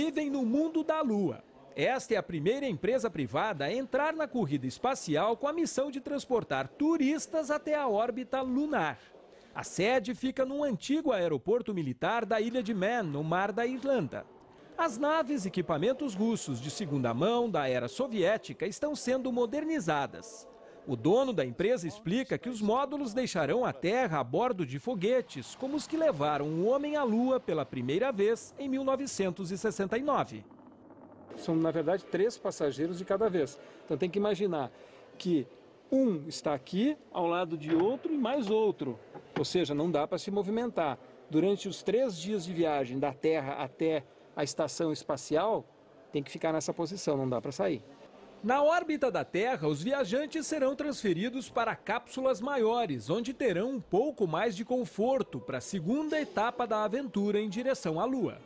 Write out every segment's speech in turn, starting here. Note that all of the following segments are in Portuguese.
vivem no mundo da Lua. Esta é a primeira empresa privada a entrar na corrida espacial com a missão de transportar turistas até a órbita lunar. A sede fica num antigo aeroporto militar da ilha de Man, no mar da Irlanda. As naves e equipamentos russos de segunda mão da era soviética estão sendo modernizadas. O dono da empresa explica que os módulos deixarão a Terra a bordo de foguetes, como os que levaram o homem à Lua pela primeira vez em 1969. São, na verdade, três passageiros de cada vez. Então tem que imaginar que um está aqui ao lado de outro e mais outro. Ou seja, não dá para se movimentar. Durante os três dias de viagem da Terra até a estação espacial, tem que ficar nessa posição, não dá para sair. Na órbita da Terra, os viajantes serão transferidos para cápsulas maiores, onde terão um pouco mais de conforto para a segunda etapa da aventura em direção à Lua.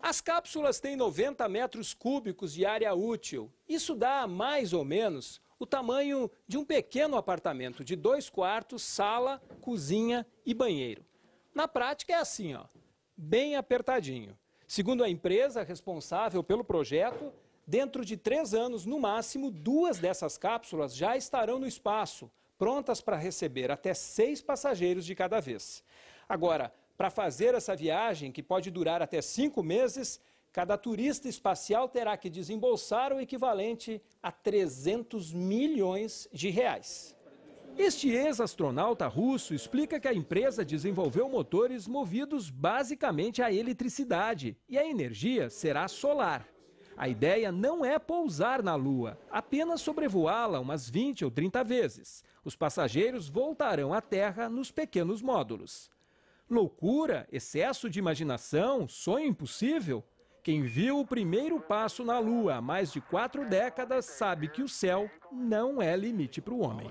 As cápsulas têm 90 metros cúbicos de área útil. Isso dá mais ou menos o tamanho de um pequeno apartamento de dois quartos, sala, cozinha e banheiro. Na prática é assim, ó, bem apertadinho. Segundo a empresa responsável pelo projeto, Dentro de três anos, no máximo, duas dessas cápsulas já estarão no espaço, prontas para receber até seis passageiros de cada vez. Agora, para fazer essa viagem, que pode durar até cinco meses, cada turista espacial terá que desembolsar o equivalente a 300 milhões de reais. Este ex-astronauta russo explica que a empresa desenvolveu motores movidos basicamente à eletricidade e a energia será solar. A ideia não é pousar na Lua, apenas sobrevoá-la umas 20 ou 30 vezes. Os passageiros voltarão à Terra nos pequenos módulos. Loucura, excesso de imaginação, sonho impossível? Quem viu o primeiro passo na Lua há mais de quatro décadas sabe que o céu não é limite para o homem.